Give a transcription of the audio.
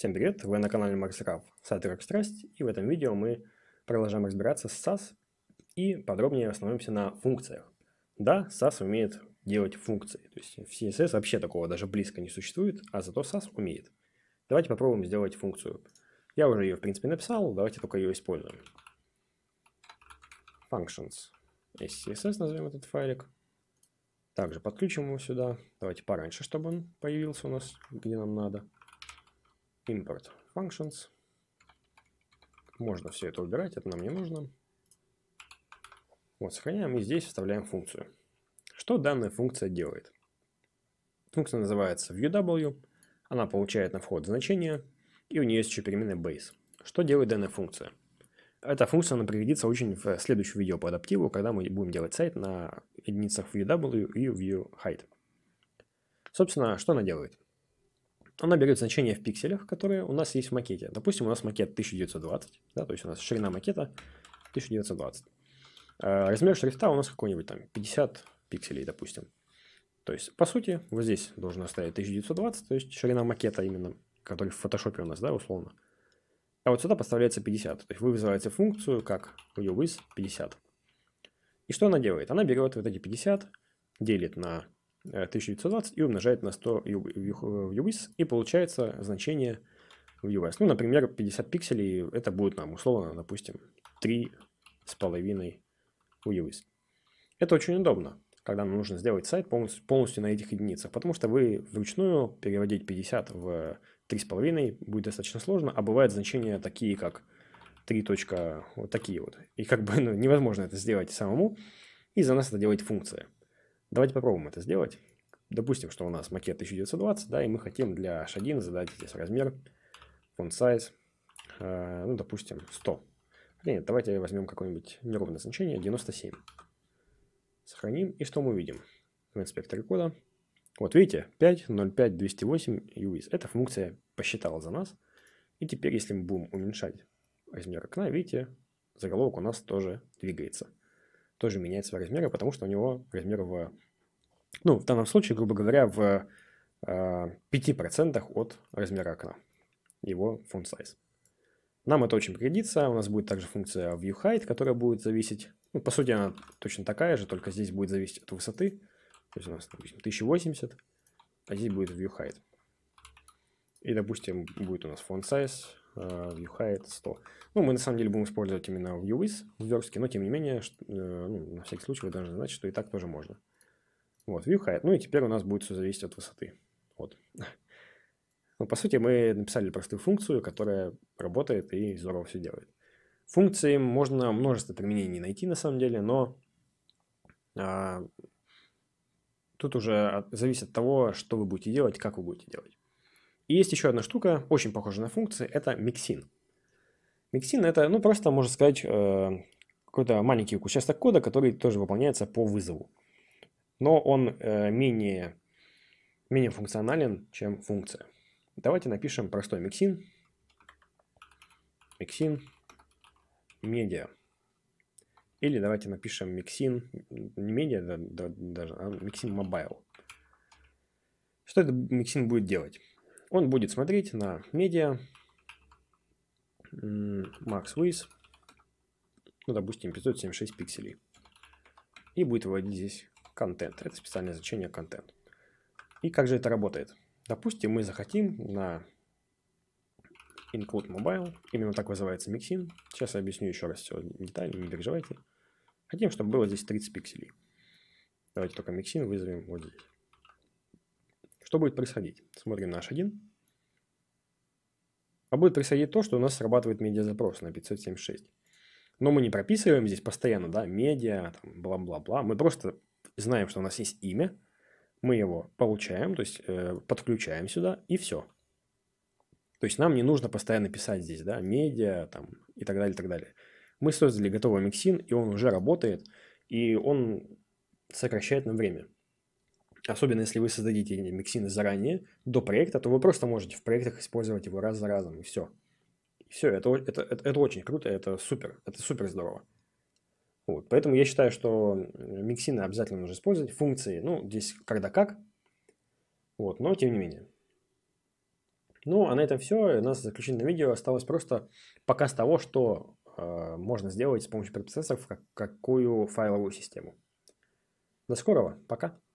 Всем привет, вы на канале MarsRav, сайт Страсть, и в этом видео мы продолжаем разбираться с SAS и подробнее остановимся на функциях. Да, SAS умеет делать функции, то есть в CSS вообще такого даже близко не существует, а зато SAS умеет. Давайте попробуем сделать функцию. Я уже ее в принципе написал, давайте только ее используем. Functions. SCSS назовем этот файлик. Также подключим его сюда. Давайте пораньше, чтобы он появился у нас, где нам надо import functions. Можно все это убирать, это нам не нужно. Вот, сохраняем и здесь вставляем функцию. Что данная функция делает? Функция называется viewW, она получает на вход значение, и у нее есть еще переменная base. Что делает данная функция? Эта функция она пригодится очень в следующем видео по адаптиву, когда мы будем делать сайт на единицах viewW и viewHeight. Собственно, что она делает? она берет значение в пикселях, которые у нас есть в макете. Допустим, у нас макет 1920, да, то есть у нас ширина макета 1920. А, размер шрифта у нас какой-нибудь там 50 пикселей, допустим. То есть, по сути, вот здесь должно стоять 1920, то есть ширина макета именно, который в фотошопе у нас, да, условно. А вот сюда поставляется 50. То есть вы вызываете функцию как uwith 50. И что она делает? Она берет вот эти 50, делит на 1920 э, и умножает на 100 UVs, и получается значение UVs. Ну, например, 50 пикселей, это будет нам условно, допустим, 3,5 UVs. Это очень удобно, когда нам нужно сделать сайт полностью, полностью на этих единицах, потому что вы вручную переводить 50 в 3,5 будет достаточно сложно, а бывают значения такие, как 3. вот такие вот. И как бы ну, невозможно это сделать самому, и за нас это делает функция. Давайте попробуем это сделать. Допустим, что у нас макет 1920, да, и мы хотим для шагин задать здесь размер, font size, э, ну, допустим, 100. Хотя нет, давайте возьмем какое-нибудь неровное значение, 97. Сохраним, и что мы видим? В инспекторе кода. Вот видите, 5, 05, 208, UIS. Эта функция посчитала за нас. И теперь, если мы будем уменьшать размер окна, видите, заголовок у нас тоже двигается тоже меняет свои размеры, потому что у него размер в, ну, в данном случае, грубо говоря, в 5% а, от размера окна, его font size. Нам это очень пригодится. У нас будет также функция viewHeight, которая будет зависеть, ну, по сути, она точно такая же, только здесь будет зависеть от высоты. То есть у нас, допустим, 1080, а здесь будет viewHeight. И, допустим, будет у нас font size viewHeight э, 100. Ну, мы на самом деле будем использовать именно viewWith в верстке, но тем не менее, э, ну, на всякий случай вы должны знать, что и так тоже можно. Вот, viewHeight. Ну и теперь у нас будет все зависеть от высоты. Вот. Ну, по сути, мы написали простую функцию, которая работает и здорово все делает. Функции можно множество применений найти на самом деле, но а, тут уже от, зависит от того, что вы будете делать, как вы будете делать. И есть еще одна штука, очень похожая на функции, это миксин. Миксин это, ну, просто, можно сказать, э, какой-то маленький участок кода, который тоже выполняется по вызову. Но он э, менее, менее функционален, чем функция. Давайте напишем простой миксин. Миксин медиа. Или давайте напишем миксин, не медиа даже, а миксин мобайл. Что этот миксин будет делать? Он будет смотреть на медиа max.wiz, ну, допустим, 576 пикселей. И будет выводить здесь контент. Это специальное значение контент. И как же это работает? Допустим, мы захотим на include mobile, именно так вызывается миксин. Сейчас я объясню еще раз все детально, не переживайте. Хотим, чтобы было здесь 30 пикселей. Давайте только миксин вызовем вот здесь. Что будет происходить? Смотрим наш один а будет происходить то, что у нас срабатывает медиазапрос на 576. Но мы не прописываем здесь постоянно, да, медиа, бла-бла-бла. Мы просто знаем, что у нас есть имя, мы его получаем, то есть э, подключаем сюда, и все. То есть нам не нужно постоянно писать здесь, да, медиа там, и так далее, и так далее. Мы создали готовый миксин, и он уже работает, и он сокращает нам время. Особенно если вы создадите миксины заранее, до проекта, то вы просто можете в проектах использовать его раз за разом, и все. И все, это, это, это, это очень круто, это супер, это супер здорово. Вот, поэтому я считаю, что миксины обязательно нужно использовать, функции, ну, здесь когда как, вот, но тем не менее. Ну, а на этом все. У нас заключительное видео осталось просто показ того, что э, можно сделать с помощью предпроцессоров, как, какую файловую систему. До скорого. Пока.